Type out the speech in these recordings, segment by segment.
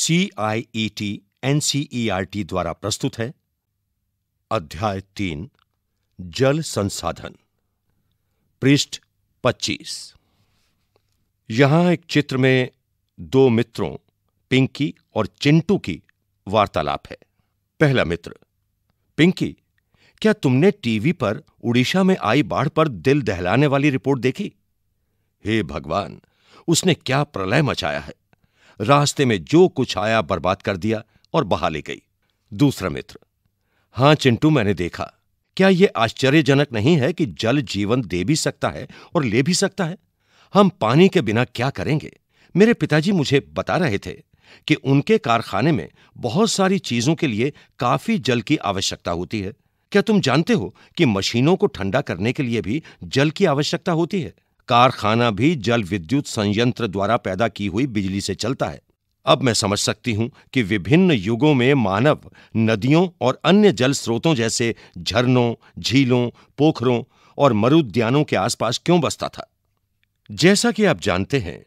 C I E T N C E R T द्वारा प्रस्तुत है अध्याय तीन जल संसाधन पृष्ठ पच्चीस यहां एक चित्र में दो मित्रों पिंकी और चिंटू की वार्तालाप है पहला मित्र पिंकी क्या तुमने टीवी पर उड़ीसा में आई बाढ़ पर दिल दहलाने वाली रिपोर्ट देखी हे भगवान उसने क्या प्रलय मचाया है रास्ते में जो कुछ आया बर्बाद कर दिया और बहा ले गई दूसरा मित्र हां चिंटू मैंने देखा क्या यह आश्चर्यजनक नहीं है कि जल जीवन दे भी सकता है और ले भी सकता है हम पानी के बिना क्या करेंगे मेरे पिताजी मुझे बता रहे थे कि उनके कारखाने में बहुत सारी चीजों के लिए काफी जल की आवश्यकता होती है क्या तुम जानते हो कि मशीनों को ठंडा करने के लिए भी जल की आवश्यकता होती है कारखाना भी जल विद्युत संयंत्र द्वारा पैदा की हुई बिजली से चलता है अब मैं समझ सकती हूं कि विभिन्न युगों में मानव नदियों और अन्य जल स्रोतों जैसे झरनों झीलों पोखरों और मरुद्यानों के आसपास क्यों बसता था जैसा कि आप जानते हैं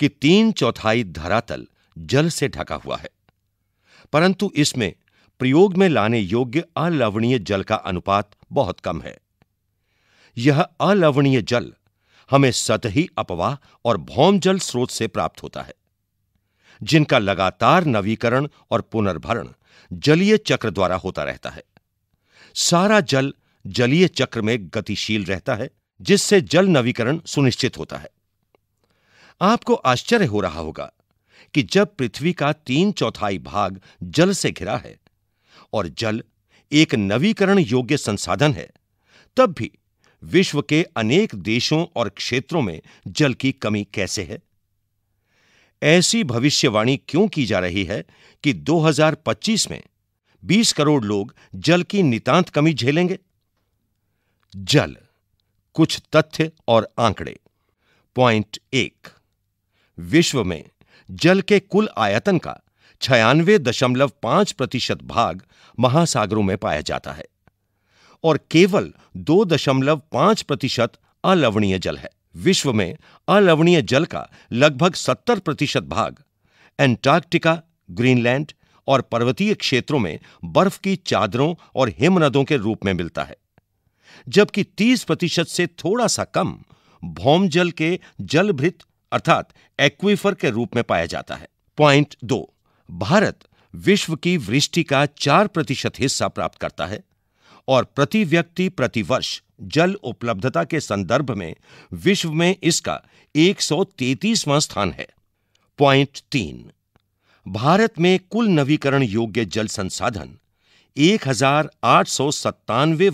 कि तीन चौथाई धरातल जल से ढका हुआ है परंतु इसमें प्रयोग में लाने योग्य अलवणीय जल का अनुपात बहुत कम है यह अलवणीय जल हमें सतही अपवाह और भौमजल स्रोत से प्राप्त होता है जिनका लगातार नवीकरण और पुनर्भरण जलीय चक्र द्वारा होता रहता है सारा जल जलीय चक्र में गतिशील रहता है जिससे जल नवीकरण सुनिश्चित होता है आपको आश्चर्य हो रहा होगा कि जब पृथ्वी का तीन चौथाई भाग जल से घिरा है और जल एक नवीकरण योग्य संसाधन है तब भी विश्व के अनेक देशों और क्षेत्रों में जल की कमी कैसे है ऐसी भविष्यवाणी क्यों की जा रही है कि 2025 में 20 करोड़ लोग जल की नितांत कमी झेलेंगे जल कुछ तथ्य और आंकड़े पॉइंट एक विश्व में जल के कुल आयतन का छियानवे दशमलव पांच प्रतिशत भाग महासागरों में पाया जाता है और केवल दो दशमलव पांच प्रतिशत अलवणीय जल है विश्व में अलवणीय जल का लगभग सत्तर प्रतिशत भाग एंटार्क्टिका ग्रीनलैंड और पर्वतीय क्षेत्रों में बर्फ की चादरों और हिमनदों के रूप में मिलता है जबकि 30 प्रतिशत से थोड़ा सा कम भौमजल के जलभृत अर्थात एक्वीफर के रूप में पाया जाता है पॉइंट दो भारत विश्व की वृष्टि का चार प्रतिशत हिस्सा प्राप्त करता है और प्रति व्यक्ति प्रतिवर्ष जल उपलब्धता के संदर्भ में विश्व में इसका 133वां स्थान है पॉइंट तीन भारत में कुल नवीकरण योग्य जल संसाधन एक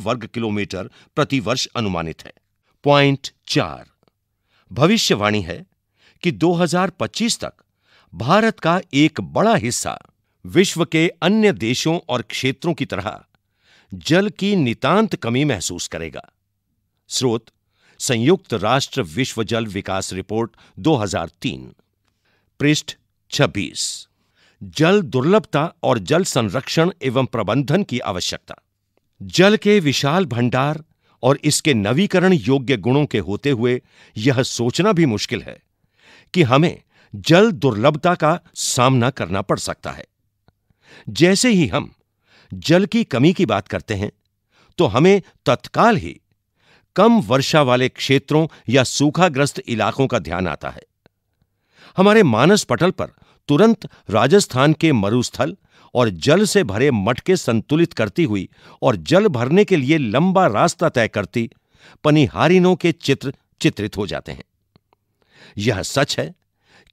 वर्ग किलोमीटर प्रतिवर्ष अनुमानित है पॉइंट चार भविष्यवाणी है कि 2025 तक भारत का एक बड़ा हिस्सा विश्व के अन्य देशों और क्षेत्रों की तरह जल की नितांत कमी महसूस करेगा स्रोत संयुक्त राष्ट्र विश्व जल विकास रिपोर्ट 2003 पृष्ठ 26 जल दुर्लभता और जल संरक्षण एवं प्रबंधन की आवश्यकता जल के विशाल भंडार और इसके नवीकरण योग्य गुणों के होते हुए यह सोचना भी मुश्किल है कि हमें जल दुर्लभता का सामना करना पड़ सकता है जैसे ही हम जल की कमी की बात करते हैं तो हमें तत्काल ही कम वर्षा वाले क्षेत्रों या सूखाग्रस्त इलाकों का ध्यान आता है हमारे मानस पटल पर तुरंत राजस्थान के मरुस्थल और जल से भरे मटके संतुलित करती हुई और जल भरने के लिए लंबा रास्ता तय करती पनिहारिनों के चित्र चित्रित हो जाते हैं यह सच है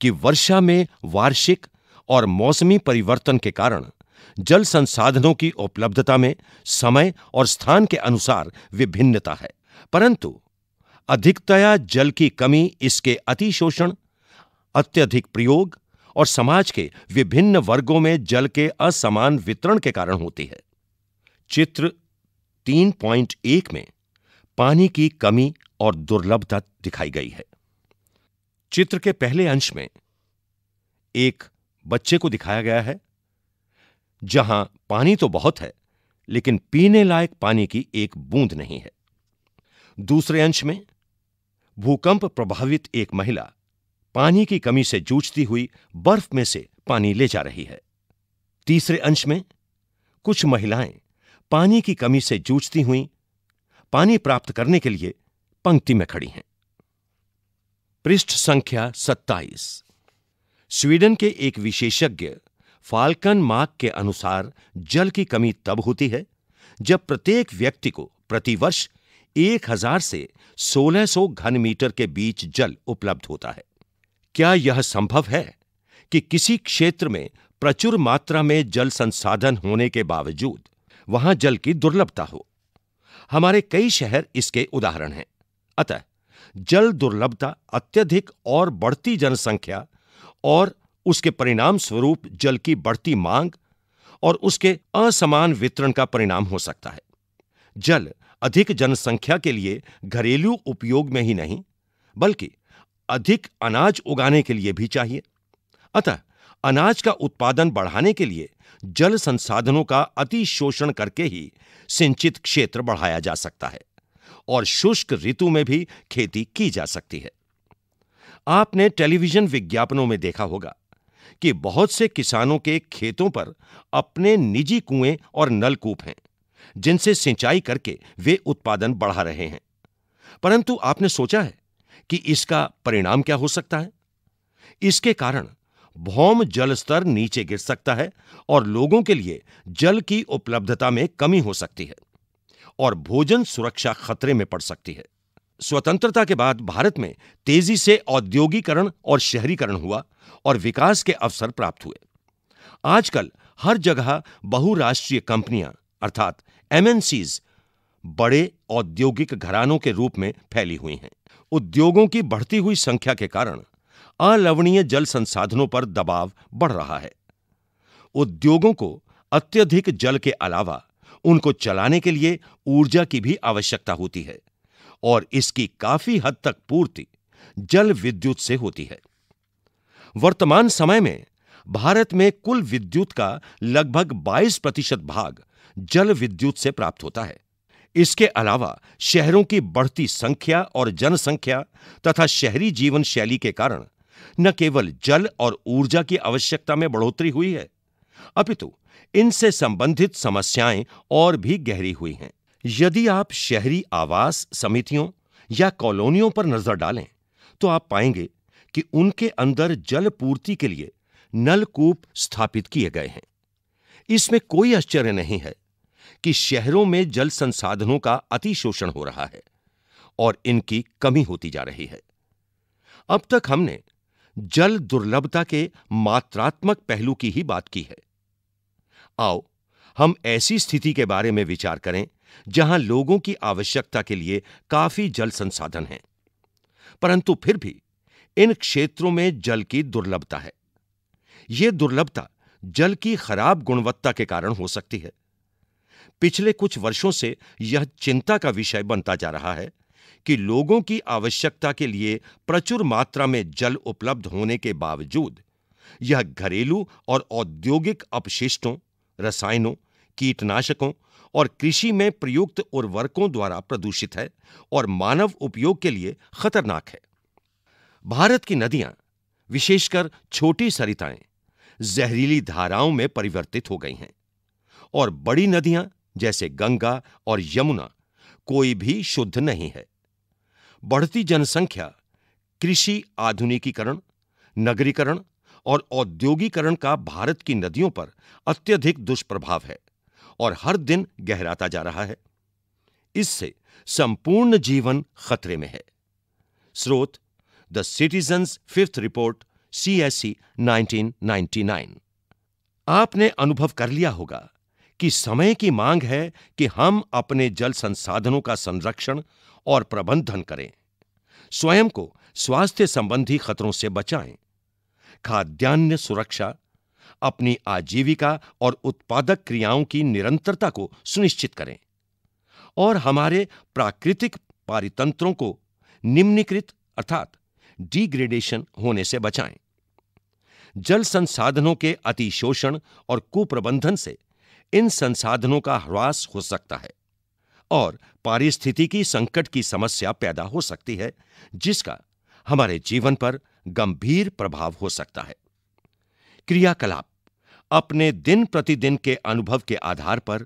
कि वर्षा में वार्षिक और मौसमी परिवर्तन के कारण जल संसाधनों की उपलब्धता में समय और स्थान के अनुसार विभिन्नता है परंतु अधिकतया जल की कमी इसके अतिशोषण अत्यधिक प्रयोग और समाज के विभिन्न वर्गों में जल के असमान वितरण के कारण होती है चित्र 3.1 में पानी की कमी और दुर्लभता दिखाई गई है चित्र के पहले अंश में एक बच्चे को दिखाया गया है जहां पानी तो बहुत है लेकिन पीने लायक पानी की एक बूंद नहीं है दूसरे अंश में भूकंप प्रभावित एक महिला पानी की कमी से जूझती हुई बर्फ में से पानी ले जा रही है तीसरे अंश में कुछ महिलाएं पानी की कमी से जूझती हुई पानी प्राप्त करने के लिए पंक्ति में खड़ी हैं पृष्ठ संख्या 27 स्वीडन के एक विशेषज्ञ फाल्कन मार्क के अनुसार जल की कमी तब होती है जब प्रत्येक व्यक्ति को प्रतिवर्ष 1000 से 1600 घन मीटर के बीच जल उपलब्ध होता है क्या यह संभव है कि किसी क्षेत्र में प्रचुर मात्रा में जल संसाधन होने के बावजूद वहां जल की दुर्लभता हो हमारे कई शहर इसके उदाहरण हैं अतः जल दुर्लभता अत्यधिक और बढ़ती जनसंख्या और उसके परिणाम स्वरूप जल की बढ़ती मांग और उसके असमान वितरण का परिणाम हो सकता है जल अधिक जनसंख्या के लिए घरेलू उपयोग में ही नहीं बल्कि अधिक अनाज उगाने के लिए भी चाहिए अतः अनाज का उत्पादन बढ़ाने के लिए जल संसाधनों का अति शोषण करके ही सिंचित क्षेत्र बढ़ाया जा सकता है और शुष्क ऋतु में भी खेती की जा सकती है आपने टेलीविजन विज्ञापनों में देखा होगा कि बहुत से किसानों के खेतों पर अपने निजी कुएं और नलकूप हैं जिनसे सिंचाई करके वे उत्पादन बढ़ा रहे हैं परंतु आपने सोचा है कि इसका परिणाम क्या हो सकता है इसके कारण भौम जल स्तर नीचे गिर सकता है और लोगों के लिए जल की उपलब्धता में कमी हो सकती है और भोजन सुरक्षा खतरे में पड़ सकती है स्वतंत्रता के बाद भारत में तेजी से औद्योगिकरण और शहरीकरण हुआ और विकास के अवसर प्राप्त हुए आजकल हर जगह बहुराष्ट्रीय कंपनियां अर्थात एमएनसीज बड़े औद्योगिक घरानों के रूप में फैली हुई हैं उद्योगों की बढ़ती हुई संख्या के कारण अलवणीय जल संसाधनों पर दबाव बढ़ रहा है उद्योगों को अत्यधिक जल के अलावा उनको चलाने के लिए ऊर्जा की भी आवश्यकता होती है और इसकी काफी हद तक पूर्ति जल विद्युत से होती है वर्तमान समय में भारत में कुल विद्युत का लगभग 22 प्रतिशत भाग जल विद्युत से प्राप्त होता है इसके अलावा शहरों की बढ़ती संख्या और जनसंख्या तथा शहरी जीवन शैली के कारण न केवल जल और ऊर्जा की आवश्यकता में बढ़ोतरी हुई है अपितु इनसे संबंधित समस्याएं और भी गहरी हुई हैं यदि आप शहरी आवास समितियों या कॉलोनियों पर नजर डालें तो आप पाएंगे कि उनके अंदर जल पूर्ति के लिए नलकूप स्थापित किए गए हैं इसमें कोई आश्चर्य नहीं है कि शहरों में जल संसाधनों का अतिशोषण हो रहा है और इनकी कमी होती जा रही है अब तक हमने जल दुर्लभता के मात्रात्मक पहलू की ही बात की है आओ हम ऐसी स्थिति के बारे में विचार करें जहां लोगों की आवश्यकता के लिए काफी जल संसाधन हैं परंतु फिर भी इन क्षेत्रों में जल की दुर्लभता है यह दुर्लभता जल की खराब गुणवत्ता के कारण हो सकती है पिछले कुछ वर्षों से यह चिंता का विषय बनता जा रहा है कि लोगों की आवश्यकता के लिए प्रचुर मात्रा में जल उपलब्ध होने के बावजूद यह घरेलू और औद्योगिक अपशिष्टों रसायनों कीटनाशकों और कृषि में प्रयुक्त उर्वरकों द्वारा प्रदूषित है और मानव उपयोग के लिए खतरनाक है भारत की नदियां विशेषकर छोटी सरिताएं जहरीली धाराओं में परिवर्तित हो गई हैं और बड़ी नदियां जैसे गंगा और यमुना कोई भी शुद्ध नहीं है बढ़ती जनसंख्या कृषि आधुनिकीकरण नगरीकरण और औद्योगिकरण का भारत की नदियों पर अत्यधिक दुष्प्रभाव है और हर दिन गहराता जा रहा है इससे संपूर्ण जीवन खतरे में है स्रोत the citizens fifth report C S C आपने अनुभव कर लिया होगा कि समय की मांग है कि हम अपने जल संसाधनों का संरक्षण और प्रबंधन करें स्वयं को स्वास्थ्य संबंधी खतरों से बचाएं खाद्यान्न सुरक्षा अपनी आजीविका और उत्पादक क्रियाओं की निरंतरता को सुनिश्चित करें और हमारे प्राकृतिक पारितंत्रों को निम्नीकृत अर्थात डिग्रेडेशन होने से बचाएं जल संसाधनों के अतिशोषण और कुप्रबंधन से इन संसाधनों का ह्रास हो सकता है और पारिस्थितिकी संकट की समस्या पैदा हो सकती है जिसका हमारे जीवन पर गंभीर प्रभाव हो सकता है क्रियाकलाप अपने दिन प्रतिदिन के अनुभव के आधार पर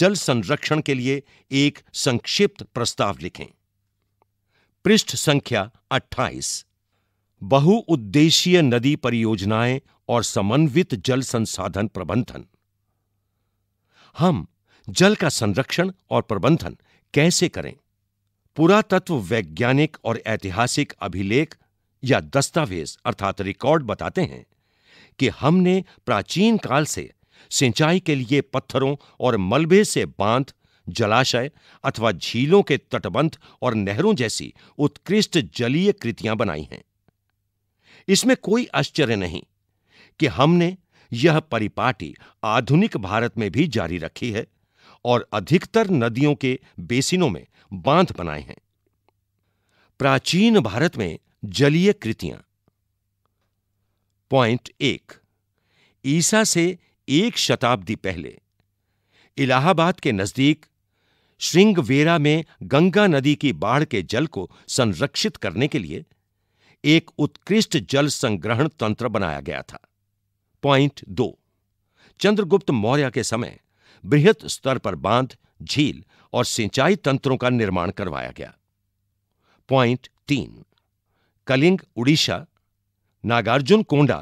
जल संरक्षण के लिए एक संक्षिप्त प्रस्ताव लिखें पृष्ठ संख्या 28 बहुउद्देशीय नदी परियोजनाएं और समन्वित जल संसाधन प्रबंधन हम जल का संरक्षण और प्रबंधन कैसे करें पुरातत्व वैज्ञानिक और ऐतिहासिक अभिलेख या दस्तावेज अर्थात रिकॉर्ड बताते हैं कि हमने प्राचीन काल से सिंचाई के लिए पत्थरों और मलबे से बांध जलाशय अथवा झीलों के तटबंध और नहरों जैसी उत्कृष्ट जलीय कृतियां बनाई हैं इसमें कोई आश्चर्य नहीं कि हमने यह परिपाटी आधुनिक भारत में भी जारी रखी है और अधिकतर नदियों के बेसिनों में बांध बनाए हैं प्राचीन भारत में जलीय कृतियां पॉइंट एक ईसा से एक शताब्दी पहले इलाहाबाद के नजदीक श्रृंगवेरा में गंगा नदी की बाढ़ के जल को संरक्षित करने के लिए एक उत्कृष्ट जल संग्रहण तंत्र बनाया गया था पॉइंट दो चंद्रगुप्त मौर्य के समय बृहत स्तर पर बांध झील और सिंचाई तंत्रों का निर्माण करवाया गया पॉइंट तीन कलिंग उड़ीसा नागार्जुन कोंडा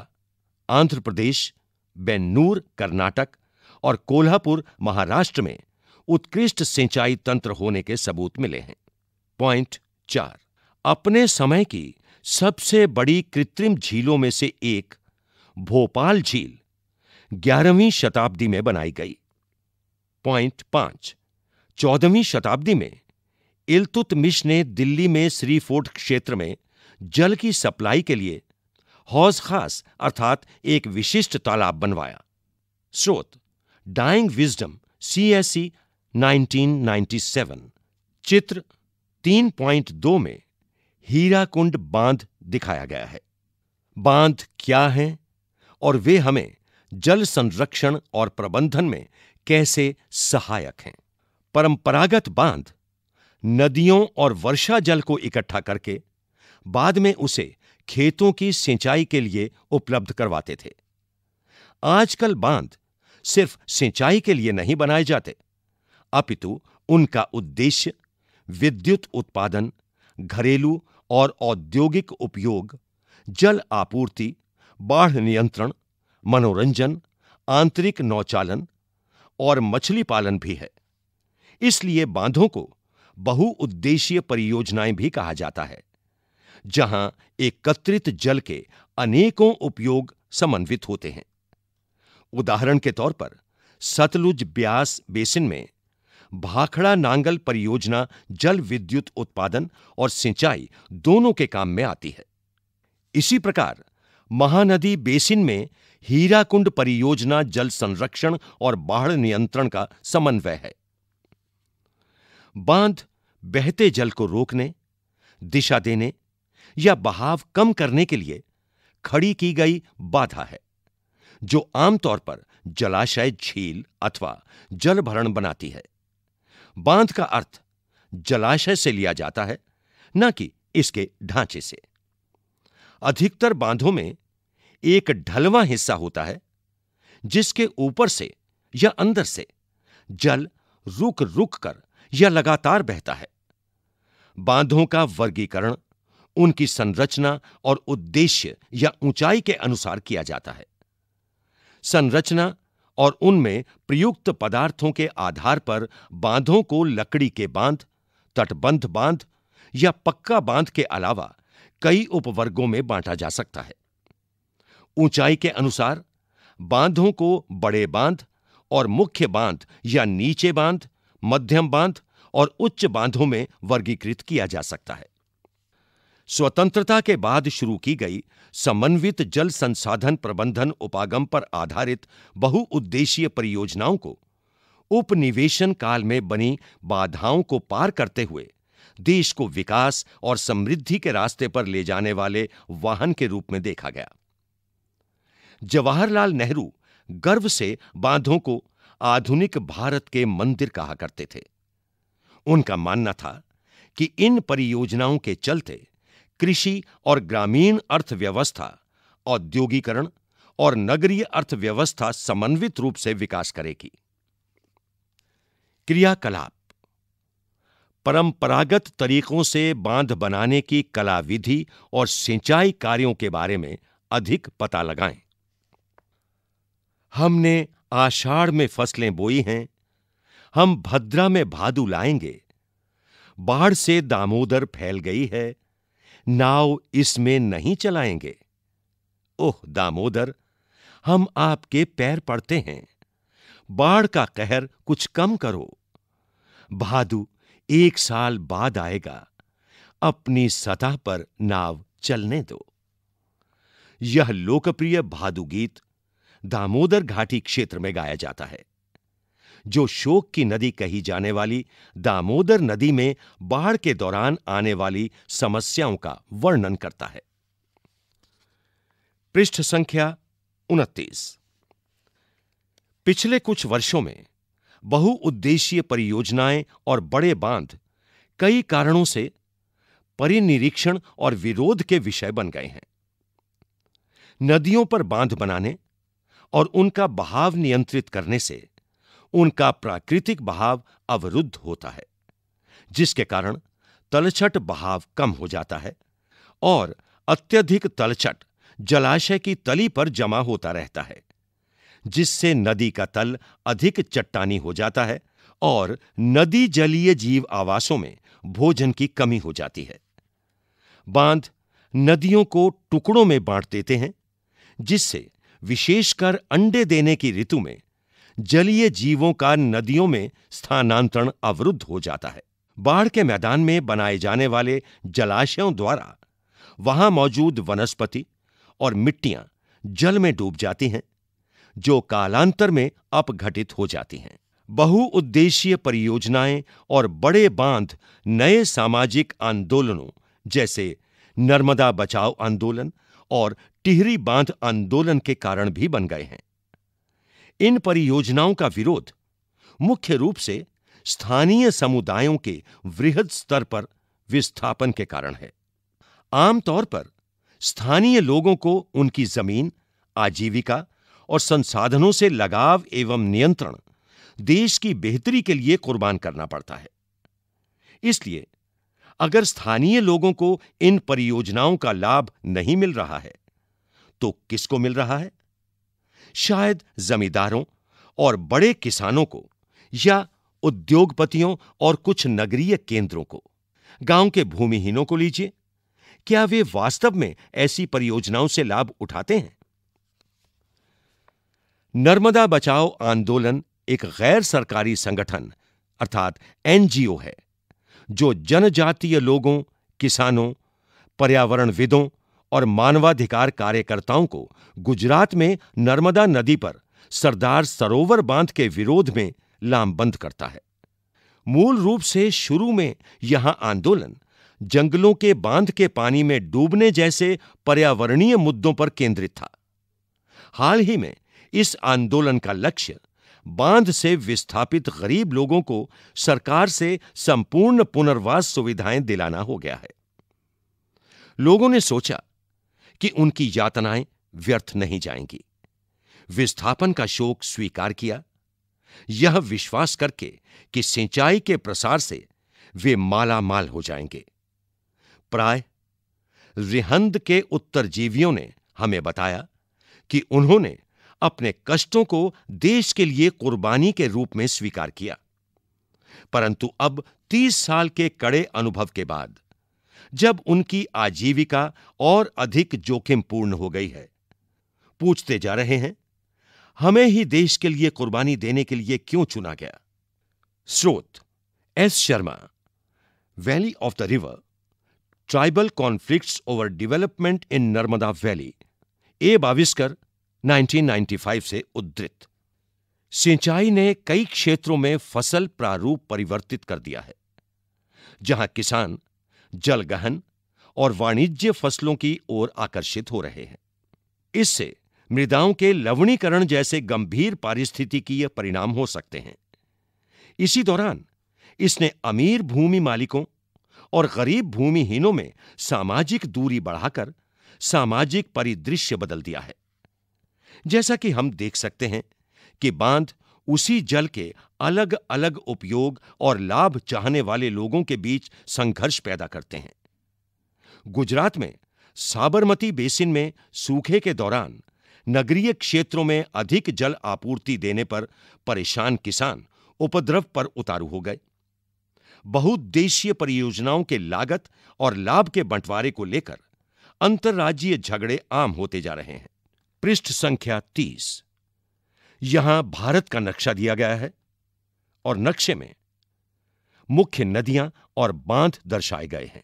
आंध्र प्रदेश बेन्नूर कर्नाटक और कोल्हापुर महाराष्ट्र में उत्कृष्ट सिंचाई तंत्र होने के सबूत मिले हैं पॉइंट चार अपने समय की सबसे बड़ी कृत्रिम झीलों में से एक भोपाल झील ग्यारहवीं शताब्दी में बनाई गई पॉइंट पांच चौदहवीं शताब्दी में इल्तुतमिश ने दिल्ली में श्री क्षेत्र में जल की सप्लाई के लिए हौज खास अर्थात एक विशिष्ट तालाब बनवाया स्रोत dying wisdom C S C चित्र 3.2 में हीराकुंड बांध दिखाया गया है बांध क्या है और वे हमें जल संरक्षण और प्रबंधन में कैसे सहायक हैं परंपरागत बांध नदियों और वर्षा जल को इकट्ठा करके बाद में उसे खेतों की सिंचाई के लिए उपलब्ध करवाते थे आजकल बांध सिर्फ सिंचाई के लिए नहीं बनाए जाते अपितु उनका उद्देश्य विद्युत उत्पादन घरेलू और औद्योगिक उपयोग जल आपूर्ति बाढ़ नियंत्रण मनोरंजन आंतरिक नौचालन और मछली पालन भी है इसलिए बांधों को बहुउद्देशीय परियोजनाएं भी कहा जाता है जहां एकत्रित जल के अनेकों उपयोग समन्वित होते हैं उदाहरण के तौर पर सतलुज ब्यास बेसिन में भाखड़ा नांगल परियोजना जल विद्युत उत्पादन और सिंचाई दोनों के काम में आती है इसी प्रकार महानदी बेसिन में हीराकुंड परियोजना जल संरक्षण और बाढ़ नियंत्रण का समन्वय है बांध बहते जल को रोकने दिशा देने या बहाव कम करने के लिए खड़ी की गई बाधा है जो आमतौर पर जलाशय झील अथवा जलभरण बनाती है बांध का अर्थ जलाशय से लिया जाता है न कि इसके ढांचे से अधिकतर बांधों में एक ढलवा हिस्सा होता है जिसके ऊपर से या अंदर से जल रुक रुक कर या लगातार बहता है बांधों का वर्गीकरण उनकी संरचना और उद्देश्य या ऊंचाई के अनुसार किया जाता है संरचना और उनमें प्रयुक्त पदार्थों के आधार पर बांधों को लकड़ी के बांध तटबंध बांध या पक्का बांध के अलावा कई उपवर्गों में बांटा जा सकता है ऊंचाई के अनुसार बांधों को बड़े बांध और मुख्य बांध या नीचे बांध मध्यम बांध और उच्च बांधों में वर्गीकृत किया जा सकता है स्वतंत्रता के बाद शुरू की गई समन्वित जल संसाधन प्रबंधन उपागम पर आधारित बहुउद्देशीय परियोजनाओं को उपनिवेशन काल में बनी बाधाओं को पार करते हुए देश को विकास और समृद्धि के रास्ते पर ले जाने वाले वाहन के रूप में देखा गया जवाहरलाल नेहरू गर्व से बांधों को आधुनिक भारत के मंदिर कहा करते थे उनका मानना था कि इन परियोजनाओं के चलते कृषि और ग्रामीण अर्थव्यवस्था औद्योगिकरण और नगरीय अर्थव्यवस्था समन्वित रूप से विकास करेगी क्रियाकलाप परंपरागत तरीकों से बांध बनाने की कला विधि और सिंचाई कार्यों के बारे में अधिक पता लगाएं हमने आषाढ़ में फसलें बोई हैं हम भद्रा में भादू लाएंगे बाढ़ से दामोदर फैल गई है नाव इसमें नहीं चलाएंगे ओह दामोदर हम आपके पैर पड़ते हैं बाढ़ का कहर कुछ कम करो भादु एक साल बाद आएगा अपनी सतह पर नाव चलने दो यह लोकप्रिय भादु गीत दामोदर घाटी क्षेत्र में गाया जाता है जो शोक की नदी कही जाने वाली दामोदर नदी में बाढ़ के दौरान आने वाली समस्याओं का वर्णन करता है पृष्ठ संख्या उनतीस पिछले कुछ वर्षों में बहुउद्देशीय परियोजनाएं और बड़े बांध कई कारणों से परिनिरीक्षण और विरोध के विषय बन गए हैं नदियों पर बांध बनाने और उनका बहाव नियंत्रित करने से उनका प्राकृतिक बहाव अवरुद्ध होता है जिसके कारण तलछट बहाव कम हो जाता है और अत्यधिक तलछट जलाशय की तली पर जमा होता रहता है जिससे नदी का तल अधिक चट्टानी हो जाता है और नदी जलीय जीव आवासों में भोजन की कमी हो जाती है बांध नदियों को टुकड़ों में बांट देते हैं जिससे विशेषकर अंडे देने की ऋतु में जलीय जीवों का नदियों में स्थानांतरण अवरुद्ध हो जाता है बाढ़ के मैदान में बनाए जाने वाले जलाशयों द्वारा वहां मौजूद वनस्पति और मिट्टियां जल में डूब जाती हैं जो कालांतर में अपघटित हो जाती हैं बहुउद्देशीय परियोजनाएं और बड़े बांध नए सामाजिक आंदोलनों जैसे नर्मदा बचाओ आंदोलन और टिहरी बांध आंदोलन के कारण भी बन गए हैं इन परियोजनाओं का विरोध मुख्य रूप से स्थानीय समुदायों के वृहद स्तर पर विस्थापन के कारण है आमतौर पर स्थानीय लोगों को उनकी जमीन आजीविका और संसाधनों से लगाव एवं नियंत्रण देश की बेहतरी के लिए कुर्बान करना पड़ता है इसलिए अगर स्थानीय लोगों को इन परियोजनाओं का लाभ नहीं मिल रहा है तो किसको मिल रहा है शायद जमींदारों और बड़े किसानों को या उद्योगपतियों और कुछ नगरीय केंद्रों को गांव के भूमिहीनों को लीजिए क्या वे वास्तव में ऐसी परियोजनाओं से लाभ उठाते हैं नर्मदा बचाओ आंदोलन एक गैर सरकारी संगठन अर्थात एनजीओ है जो जनजातीय लोगों किसानों पर्यावरणविदों और मानवाधिकार कार्यकर्ताओं को गुजरात में नर्मदा नदी पर सरदार सरोवर बांध के विरोध में लामबंद करता है मूल रूप से शुरू में यहां आंदोलन जंगलों के बांध के पानी में डूबने जैसे पर्यावरणीय मुद्दों पर केंद्रित था हाल ही में इस आंदोलन का लक्ष्य बांध से विस्थापित गरीब लोगों को सरकार से संपूर्ण पुनर्वास सुविधाएं दिलाना हो गया है लोगों ने सोचा कि उनकी यातनाएं व्यर्थ नहीं जाएंगी विस्थापन का शोक स्वीकार किया यह विश्वास करके कि सिंचाई के प्रसार से वे माला माल हो जाएंगे प्राय रिहंद के उत्तरजीवियों ने हमें बताया कि उन्होंने अपने कष्टों को देश के लिए कुर्बानी के रूप में स्वीकार किया परंतु अब तीस साल के कड़े अनुभव के बाद जब उनकी आजीविका और अधिक जोखिमपूर्ण हो गई है पूछते जा रहे हैं हमें ही देश के लिए कुर्बानी देने के लिए क्यों चुना गया स्रोत S Sharma valley of the river tribal conflicts over development in Narmada valley A Baviskar 1995 से उद्धृत सिंचाई ने कई क्षेत्रों में फसल प्रारूप परिवर्तित कर दिया है जहां किसान जलगहन और वाणिज्य फसलों की ओर आकर्षित हो रहे हैं इससे मृदाओं के लवणीकरण जैसे गंभीर पारिस्थितिकीय परिणाम हो सकते हैं इसी दौरान इसने अमीर भूमि मालिकों और गरीब भूमिहीनों में सामाजिक दूरी बढ़ाकर सामाजिक परिदृश्य बदल दिया है जैसा कि हम देख सकते हैं कि बांध उसी जल के अलग अलग उपयोग और लाभ चाहने वाले लोगों के बीच संघर्ष पैदा करते हैं गुजरात में साबरमती बेसिन में सूखे के दौरान नगरीय क्षेत्रों में अधिक जल आपूर्ति देने पर परेशान किसान उपद्रव पर उतारू हो गए बहुद्देशीय परियोजनाओं के लागत और लाभ के बंटवारे को लेकर अंतर्राज्यीय झगड़े आम होते जा रहे हैं पृष्ठ संख्या तीस यहां भारत का नक्शा दिया गया है और नक्शे में मुख्य नदियां और बांध दर्शाए गए हैं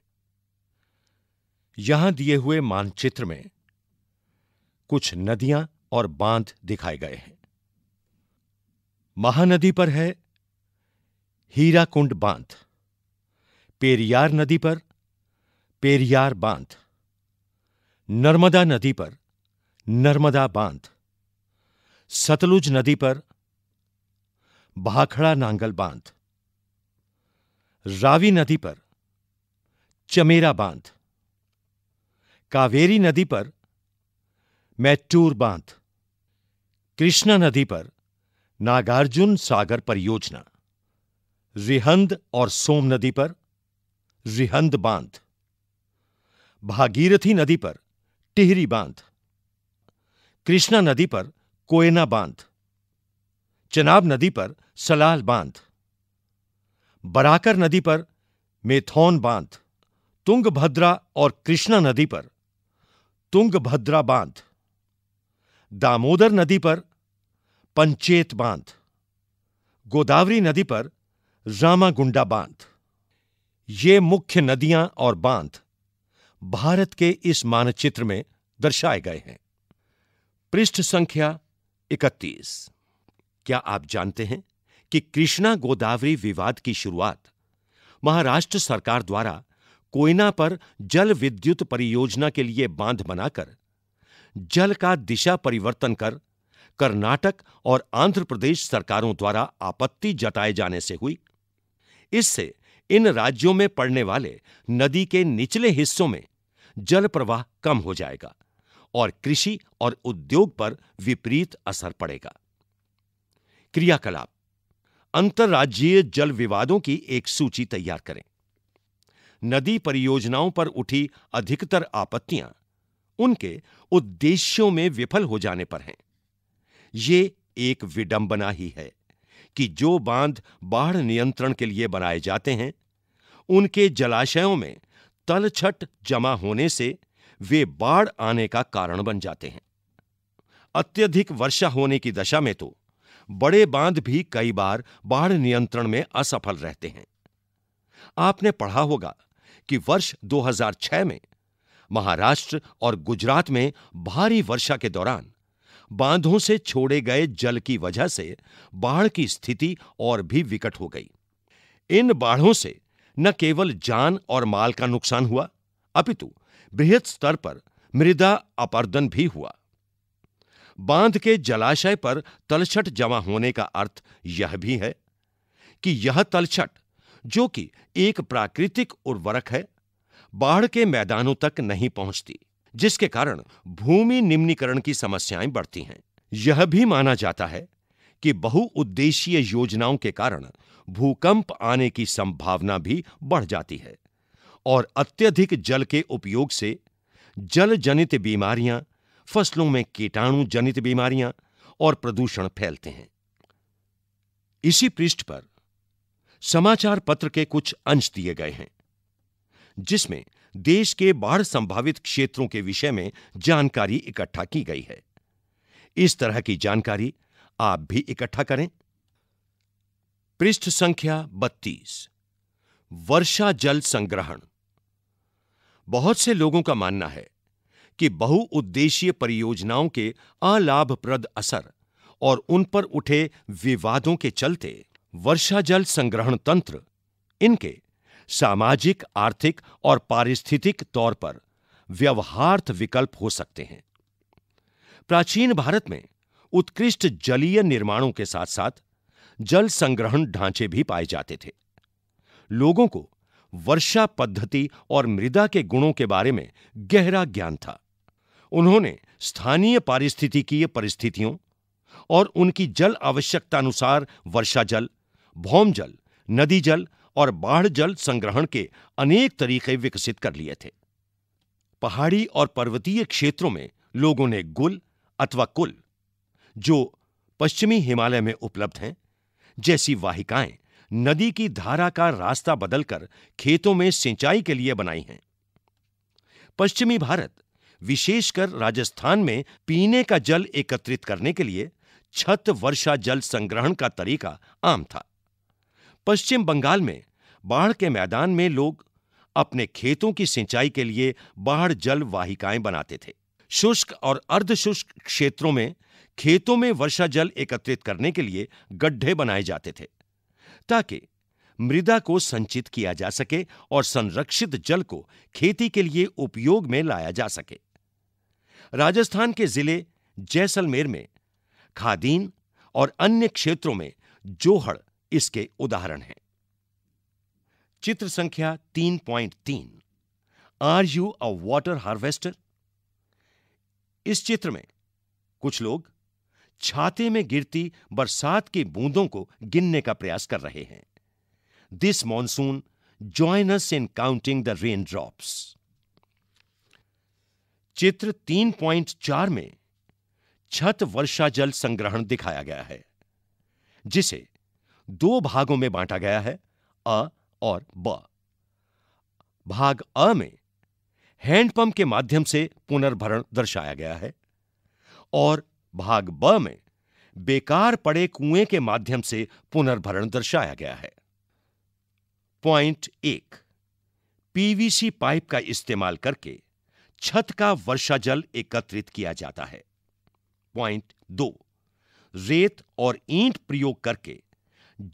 यहां दिए हुए मानचित्र में कुछ नदियां और बांध दिखाए गए हैं महानदी पर है हीराकुंड बांध पेरियार नदी पर पेरियार बांध नर्मदा नदी पर नर्मदा बांध सतलुज नदी पर भाखड़ा नांगल बांध रावी नदी पर चमेरा बांध कावेरी नदी पर मैटूर बांध कृष्णा नदी पर नागार्जुन सागर परियोजना रिहंद और सोम नदी पर रिहंद बांध भागीरथी नदी पर टिहरी बांध कृष्णा नदी पर कोयना बांध चनाब नदी पर सलाल बांध बराकर नदी पर मेथौन बांध तुंगभद्रा और कृष्णा नदी पर तुंगभद्रा बांध दामोदर नदी पर पंचेत बांध गोदावरी नदी पर रामागुंडा बांध ये मुख्य नदियां और बांध भारत के इस मानचित्र में दर्शाए गए हैं पृष्ठ संख्या इकतीस क्या आप जानते हैं कि कृष्णा गोदावरी विवाद की शुरुआत महाराष्ट्र सरकार द्वारा कोयना पर जल विद्युत परियोजना के लिए बांध बनाकर जल का दिशा परिवर्तन कर कर्नाटक और आंध्र प्रदेश सरकारों द्वारा आपत्ति जताए जाने से हुई इससे इन राज्यों में पड़ने वाले नदी के निचले हिस्सों में जल प्रवाह कम हो जाएगा और कृषि और उद्योग पर विपरीत असर पड़ेगा क्रियाकलाप अंतर्राज्यीय जल विवादों की एक सूची तैयार करें नदी परियोजनाओं पर उठी अधिकतर आपत्तियां उनके उद्देश्यों में विफल हो जाने पर हैं ये एक विडंबना ही है कि जो बांध बाढ़ नियंत्रण के लिए बनाए जाते हैं उनके जलाशयों में तलछट जमा होने से वे बाढ़ आने का कारण बन जाते हैं अत्यधिक वर्षा होने की दशा में तो बड़े बांध भी कई बार बाढ़ नियंत्रण में असफल रहते हैं आपने पढ़ा होगा कि वर्ष 2006 में महाराष्ट्र और गुजरात में भारी वर्षा के दौरान बांधों से छोड़े गए जल की वजह से बाढ़ की स्थिति और भी विकट हो गई इन बाढ़ों से न केवल जान और माल का नुकसान हुआ अपितु बृहद स्तर पर मृदा अपर्दन भी हुआ बांध के जलाशय पर तलछट जमा होने का अर्थ यह भी है कि यह तलछट जो कि एक प्राकृतिक उर्वरक है बाढ़ के मैदानों तक नहीं पहुंचती जिसके कारण भूमि निम्नीकरण की समस्याएं बढ़ती हैं यह भी माना जाता है कि बहुउद्देशीय योजनाओं के कारण भूकंप आने की संभावना भी बढ़ जाती है और अत्यधिक जल के उपयोग से जल जनित बीमारियां फसलों में कीटाणु जनित बीमारियां और प्रदूषण फैलते हैं इसी पृष्ठ पर समाचार पत्र के कुछ अंश दिए गए हैं जिसमें देश के बाढ़ संभावित क्षेत्रों के विषय में जानकारी इकट्ठा की गई है इस तरह की जानकारी आप भी इकट्ठा करें पृष्ठ संख्या 32 वर्षा जल संग्रहण बहुत से लोगों का मानना है कि बहुउद्देशीय परियोजनाओं के अलाभप्रद असर और उन पर उठे विवादों के चलते वर्षा जल संग्रहण तंत्र इनके सामाजिक आर्थिक और पारिस्थितिक तौर पर व्यवहार्थ विकल्प हो सकते हैं प्राचीन भारत में उत्कृष्ट जलीय निर्माणों के साथ साथ जल संग्रहण ढांचे भी पाए जाते थे लोगों को वर्षा पद्धति और मृदा के गुणों के बारे में गहरा ज्ञान था उन्होंने स्थानीय पारिस्थितिकीय परिस्थितियों और उनकी जल आवश्यकता अनुसार वर्षा जल भौम जल नदी जल और बाढ़ जल संग्रहण के अनेक तरीके विकसित कर लिए थे पहाड़ी और पर्वतीय क्षेत्रों में लोगों ने गुल अथवा कुल जो पश्चिमी हिमालय में उपलब्ध हैं जैसी वाहिकाएं नदी की धारा का रास्ता बदलकर खेतों में सिंचाई के लिए बनाई हैं पश्चिमी भारत विशेषकर राजस्थान में पीने का जल एकत्रित करने के लिए छत वर्षा जल संग्रहण का तरीका आम था पश्चिम बंगाल में बाढ़ के मैदान में लोग अपने खेतों की सिंचाई के लिए बाढ़ जल वाहिकाएं बनाते थे शुष्क और अर्धशुष्क क्षेत्रों में खेतों में वर्षा जल एकत्रित करने के लिए गड्ढे बनाए जाते थे ताकि मृदा को संचित किया जा सके और संरक्षित जल को खेती के लिए उपयोग में लाया जा सके राजस्थान के जिले जैसलमेर में खादीन और अन्य क्षेत्रों में जोहड़ इसके उदाहरण हैं चित्र संख्या 3.3 are you a water harvester इस चित्र में कुछ लोग छाते में गिरती बरसात की बूंदों को गिनने का प्रयास कर रहे हैं this monsoon joins in counting the rain raindrops. चित्र 3.4 में छत वर्षा जल संग्रहण दिखाया गया है जिसे दो भागों में बांटा गया है अ और ब भाग अ में हैंडपंप के माध्यम से पुनर्भरण दर्शाया गया है और भाग ब में बेकार पड़े कुएं के माध्यम से पुनर्भरण दर्शाया गया है पॉइंट एक पीवीसी पाइप का इस्तेमाल करके छत का वर्षा जल एकत्रित किया जाता है पॉइंट दो रेत और ईंट प्रयोग करके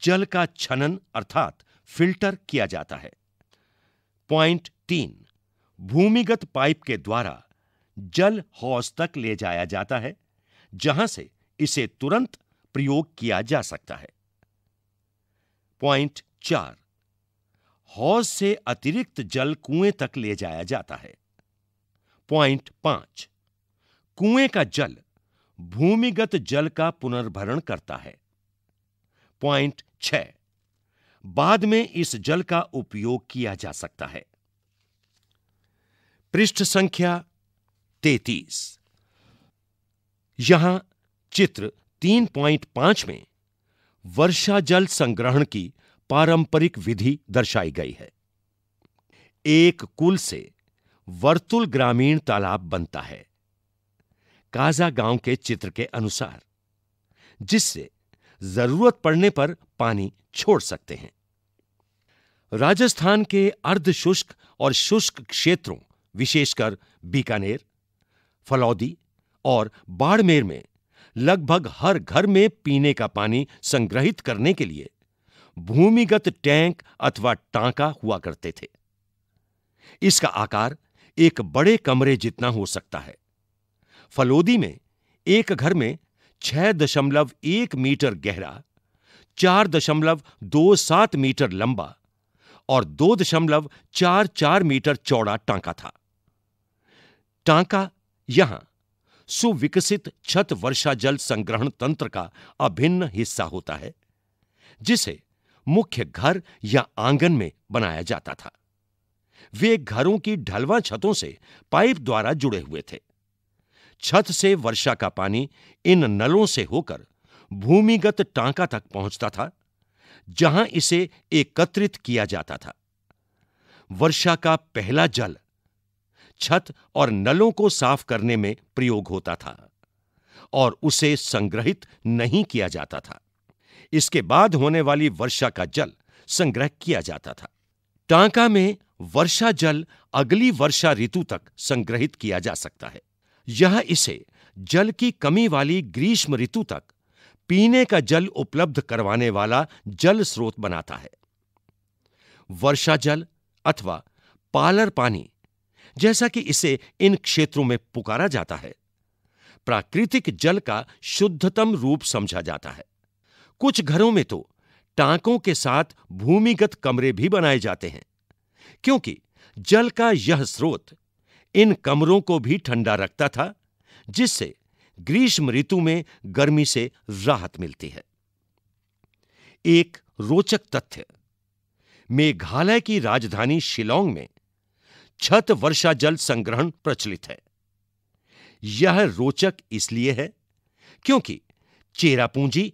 जल का छनन अर्थात फिल्टर किया जाता है पॉइंट तीन भूमिगत पाइप के द्वारा जल हौज तक ले जाया जाता है जहां से इसे तुरंत प्रयोग किया जा सकता है पॉइंट चार हौज से अतिरिक्त जल कुएं तक ले जाया जाता है पॉइंट पांच कुएं का जल भूमिगत जल का पुनर्भरण करता है पॉइंट छ बाद में इस जल का उपयोग किया जा सकता है पृष्ठ संख्या तैतीस यहां चित्र 3.5 में वर्षा जल संग्रहण की पारंपरिक विधि दर्शाई गई है एक कुल से वर्तुल ग्रामीण तालाब बनता है काजा गांव के चित्र के अनुसार जिससे जरूरत पड़ने पर पानी छोड़ सकते हैं राजस्थान के अर्धशुष्क और शुष्क क्षेत्रों विशेषकर बीकानेर फलौदी और बाड़मेर में लगभग हर घर में पीने का पानी संग्रहित करने के लिए भूमिगत टैंक अथवा टांका हुआ करते थे इसका आकार एक बड़े कमरे जितना हो सकता है फलोदी में एक घर में छह दशमलव एक मीटर गहरा चार दशमलव दो सात मीटर लंबा और दो दशमलव चार चार मीटर चौड़ा टांका था टांका यहां सुविकसित छत वर्षा जल संग्रहण तंत्र का अभिन्न हिस्सा होता है जिसे मुख्य घर या आंगन में बनाया जाता था वे घरों की ढलवा छतों से पाइप द्वारा जुड़े हुए थे छत से वर्षा का पानी इन नलों से होकर भूमिगत टांका तक पहुंचता था जहां इसे एकत्रित किया जाता था वर्षा का पहला जल छत और नलों को साफ करने में प्रयोग होता था और उसे संग्रहित नहीं किया जाता था इसके बाद होने वाली वर्षा का जल संग्रह किया जाता था टांका में वर्षा जल अगली वर्षा ऋतु तक संग्रहित किया जा सकता है यह इसे जल की कमी वाली ग्रीष्म ऋतु तक पीने का जल उपलब्ध करवाने वाला जल स्रोत बनाता है वर्षा जल अथवा पालर पानी जैसा कि इसे इन क्षेत्रों में पुकारा जाता है प्राकृतिक जल का शुद्धतम रूप समझा जाता है कुछ घरों में तो टांकों के साथ भूमिगत कमरे भी बनाए जाते हैं क्योंकि जल का यह स्रोत इन कमरों को भी ठंडा रखता था जिससे ग्रीष्म ऋतु में गर्मी से राहत मिलती है एक रोचक तथ्य मेघालय की राजधानी शिलोंग में छत वर्षा जल संग्रहण प्रचलित है यह रोचक इसलिए है क्योंकि चेरापूंजी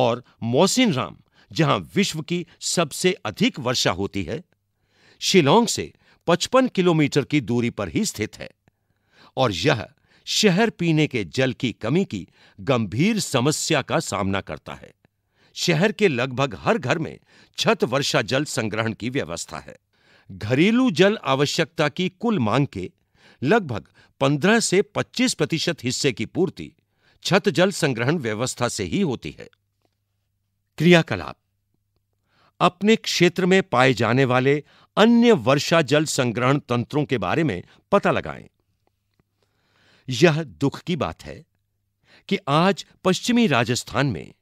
और मोहसिन राम जहां विश्व की सबसे अधिक वर्षा होती है शिलोंग से 55 किलोमीटर की दूरी पर ही स्थित है और यह शहर पीने के जल की कमी की गंभीर समस्या का सामना करता है शहर के लगभग हर घर में छत वर्षा जल संग्रहण की व्यवस्था है घरेलू जल आवश्यकता की कुल मांग के लगभग 15 से 25 प्रतिशत हिस्से की पूर्ति छत जल संग्रहण व्यवस्था से ही होती है क्रियाकलाप अपने क्षेत्र में पाए जाने वाले अन्य वर्षा जल संग्रहण तंत्रों के बारे में पता लगाएं। यह दुख की बात है कि आज पश्चिमी राजस्थान में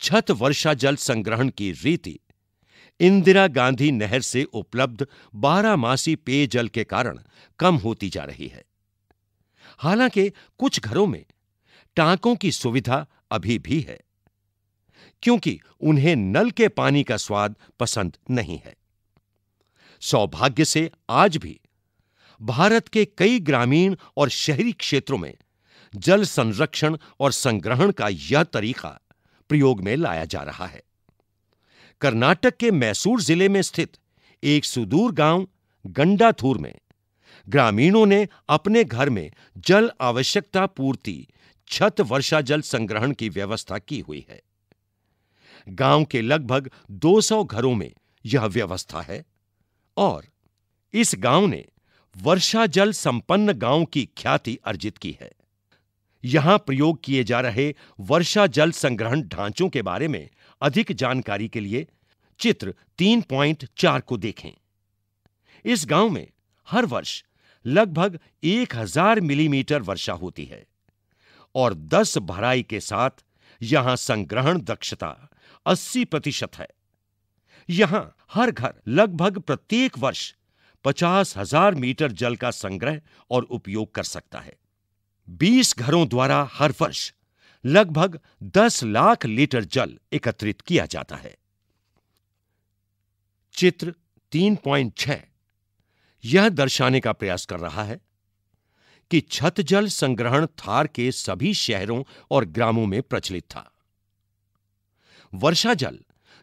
छत वर्षा जल संग्रहण की रीति इंदिरा गांधी नहर से उपलब्ध बारहमासी पेयजल के कारण कम होती जा रही है हालांकि कुछ घरों में टांकों की सुविधा अभी भी है क्योंकि उन्हें नल के पानी का स्वाद पसंद नहीं है सौभाग्य से आज भी भारत के कई ग्रामीण और शहरी क्षेत्रों में जल संरक्षण और संग्रहण का यह तरीका प्रयोग में लाया जा रहा है कर्नाटक के मैसूर जिले में स्थित एक सुदूर गांव गंडाथूर में ग्रामीणों ने अपने घर में जल आवश्यकता पूर्ति छत वर्षा जल संग्रहण की व्यवस्था की हुई है गांव के लगभग 200 घरों में यह व्यवस्था है और इस गांव ने वर्षा जल संपन्न गांव की ख्याति अर्जित की है यहां प्रयोग किए जा रहे वर्षा जल संग्रहण ढांचों के बारे में अधिक जानकारी के लिए चित्र 3.4 को देखें इस गांव में हर वर्ष लगभग 1000 मिलीमीटर वर्षा होती है और 10 भराई के साथ यहां संग्रहण दक्षता 80 प्रतिशत है यहां हर घर लगभग प्रत्येक वर्ष पचास हजार मीटर जल का संग्रह और उपयोग कर सकता है बीस घरों द्वारा हर वर्ष लगभग 10 लाख लीटर जल एकत्रित किया जाता है चित्र 3.6 यह दर्शाने का प्रयास कर रहा है कि छत जल संग्रहण थार के सभी शहरों और ग्रामों में प्रचलित था वर्षा जल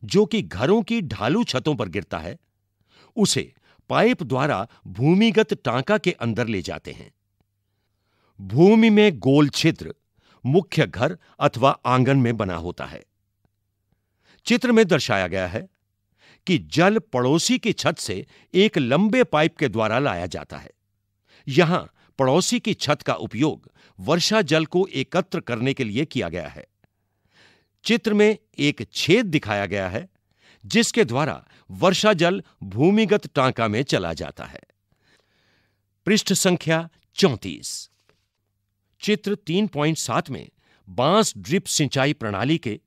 जो कि घरों की ढालू छतों पर गिरता है उसे पाइप द्वारा भूमिगत टांका के अंदर ले जाते हैं भूमि में गोल छिद्र मुख्य घर अथवा आंगन में बना होता है चित्र में दर्शाया गया है कि जल पड़ोसी की छत से एक लंबे पाइप के द्वारा लाया जाता है यहां पड़ोसी की छत का उपयोग वर्षा जल को एकत्र करने के लिए किया गया है चित्र में एक छेद दिखाया गया है जिसके द्वारा वर्षा जल भूमिगत टांका में चला जाता है पृष्ठ संख्या चौंतीस चित्र 3.7 में बांस ड्रिप सिंचाई प्रणाली के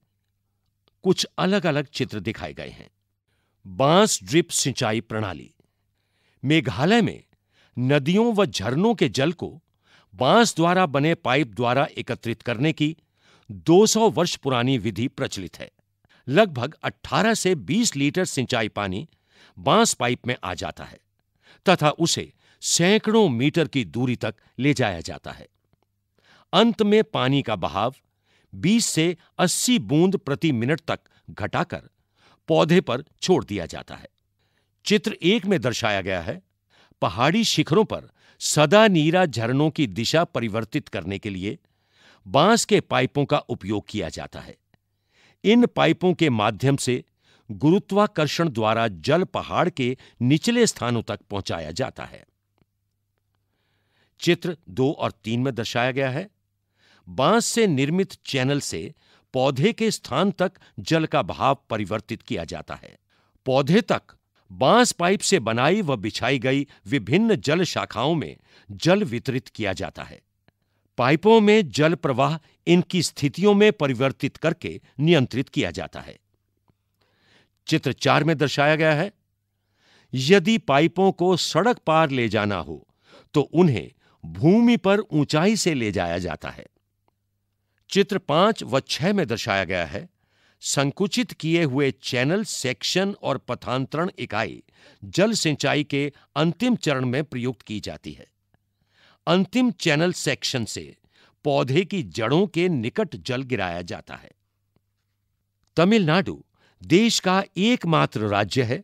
कुछ अलग अलग चित्र दिखाए गए हैं बांस ड्रिप सिंचाई प्रणाली मेघालय में नदियों व झरनों के जल को बांस द्वारा बने पाइप द्वारा एकत्रित करने की 200 वर्ष पुरानी विधि प्रचलित है लगभग 18 से 20 लीटर सिंचाई पानी बांस पाइप में आ जाता है तथा उसे सैकड़ों मीटर की दूरी तक ले जाया जाता है अंत में पानी का बहाव 20 से 80 बूंद प्रति मिनट तक घटाकर पौधे पर छोड़ दिया जाता है चित्र एक में दर्शाया गया है पहाड़ी शिखरों पर सदा नीरा झरनों की दिशा परिवर्तित करने के लिए बांस के पाइपों का उपयोग किया जाता है इन पाइपों के माध्यम से गुरुत्वाकर्षण द्वारा जल पहाड़ के निचले स्थानों तक पहुंचाया जाता है चित्र दो और तीन में दर्शाया गया है बांस से निर्मित चैनल से पौधे के स्थान तक जल का भाव परिवर्तित किया जाता है पौधे तक बांस पाइप से बनाई व बिछाई गई विभिन्न जल शाखाओं में जल वितरित किया जाता है पाइपों में जल प्रवाह इनकी स्थितियों में परिवर्तित करके नियंत्रित किया जाता है चित्र चार में दर्शाया गया है यदि पाइपों को सड़क पार ले जाना हो तो उन्हें भूमि पर ऊंचाई से ले जाया जाता है चित्र पांच व छह में दर्शाया गया है संकुचित किए हुए चैनल सेक्शन और पथांतरण इकाई जल सिंचाई के अंतिम चरण में प्रयुक्त की जाती है अंतिम चैनल सेक्शन से पौधे की जड़ों के निकट जल गिराया जाता है तमिलनाडु देश का एकमात्र राज्य है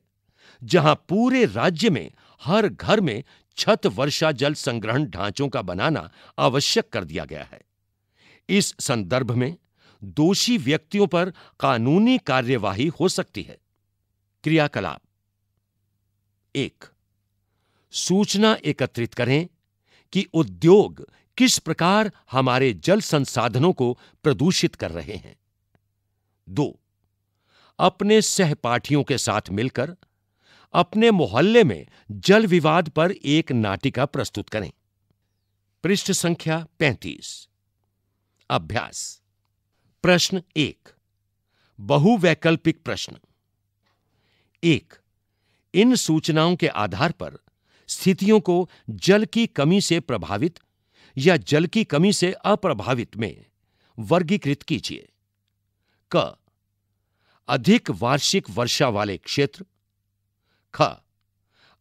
जहां पूरे राज्य में हर घर में छत वर्षा जल संग्रहण ढांचों का बनाना आवश्यक कर दिया गया है इस संदर्भ में दोषी व्यक्तियों पर कानूनी कार्यवाही हो सकती है क्रियाकलाप एक सूचना एकत्रित करें कि उद्योग किस प्रकार हमारे जल संसाधनों को प्रदूषित कर रहे हैं दो अपने सहपाठियों के साथ मिलकर अपने मोहल्ले में जल विवाद पर एक नाटिका प्रस्तुत करें पृष्ठ संख्या पैंतीस अभ्यास प्रश्न एक बहुवैकल्पिक प्रश्न एक इन सूचनाओं के आधार पर स्थितियों को जल की कमी से प्रभावित या जल की कमी से अप्रभावित में वर्गीकृत कीजिए क अधिक वार्षिक वर्षा वाले क्षेत्र ख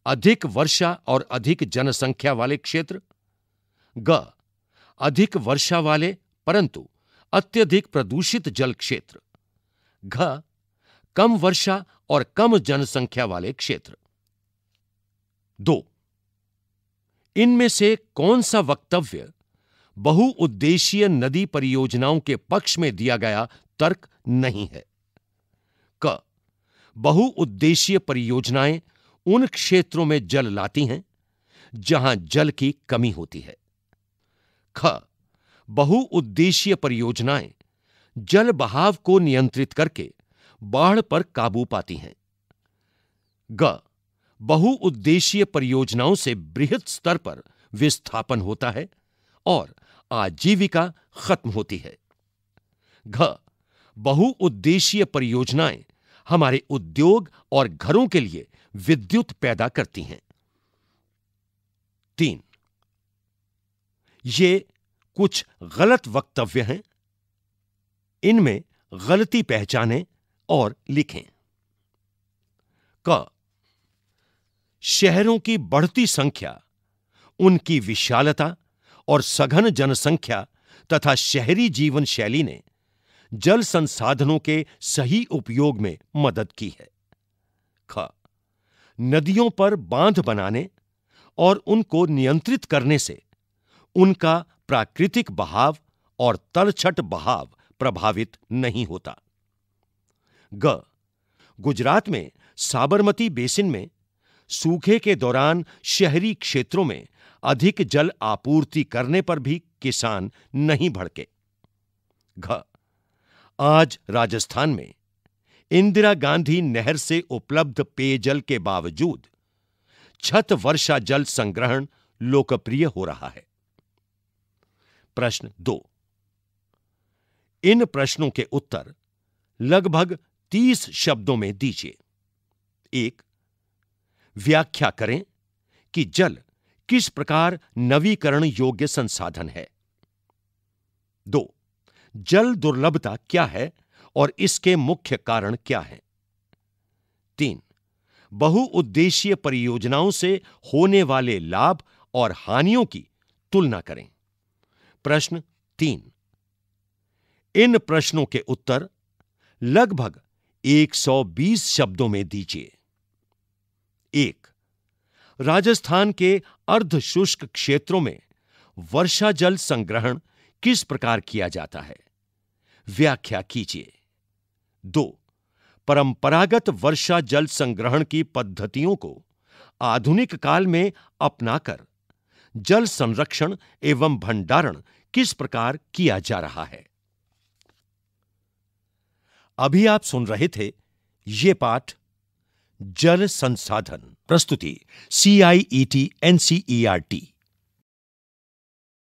अधिक वर्षा और अधिक जनसंख्या वाले क्षेत्र ग अधिक वर्षा वाले परंतु अत्यधिक प्रदूषित जल क्षेत्र घ कम वर्षा और कम जनसंख्या वाले क्षेत्र दो इनमें से कौन सा वक्तव्य बहुउद्देशीय नदी परियोजनाओं के पक्ष में दिया गया तर्क नहीं है क बहुउद्देशीय परियोजनाएं उन क्षेत्रों में जल लाती हैं जहां जल की कमी होती है ख बहुउद्देशीय परियोजनाएं जल बहाव को नियंत्रित करके बाढ़ पर काबू पाती हैं ग बहुउद्देशीय परियोजनाओं से बृहद स्तर पर विस्थापन होता है और आजीविका खत्म होती है घ बहुउद्देशीय परियोजनाएं हमारे उद्योग और घरों के लिए विद्युत पैदा करती हैं तीन ये कुछ गलत वक्तव्य हैं इनमें गलती पहचानें और लिखें क शहरों की बढ़ती संख्या उनकी विशालता और सघन जनसंख्या तथा शहरी जीवन शैली ने जल संसाधनों के सही उपयोग में मदद की है ख नदियों पर बांध बनाने और उनको नियंत्रित करने से उनका प्राकृतिक बहाव और तलछट बहाव प्रभावित नहीं होता ग गुजरात में साबरमती बेसिन में सूखे के दौरान शहरी क्षेत्रों में अधिक जल आपूर्ति करने पर भी किसान नहीं भड़के घ आज राजस्थान में इंदिरा गांधी नहर से उपलब्ध पेयजल के बावजूद छत वर्षा जल संग्रहण लोकप्रिय हो रहा है प्रश्न दो इन प्रश्नों के उत्तर लगभग तीस शब्दों में दीजिए एक व्याख्या करें कि जल किस प्रकार नवीकरण योग्य संसाधन है दो जल दुर्लभता क्या है और इसके मुख्य कारण क्या हैं? तीन बहुउद्देशीय परियोजनाओं से होने वाले लाभ और हानियों की तुलना करें प्रश्न तीन इन प्रश्नों के उत्तर लगभग 120 शब्दों में दीजिए एक राजस्थान के अर्धशुष्क क्षेत्रों में वर्षा जल संग्रहण किस प्रकार किया जाता है व्याख्या कीजिए दो परंपरागत वर्षा जल संग्रहण की पद्धतियों को आधुनिक काल में अपनाकर जल संरक्षण एवं भंडारण किस प्रकार किया जा रहा है अभी आप सुन रहे थे ये पाठ जल संसाधन प्रस्तुति सी आई ई टी एनसीईआरटी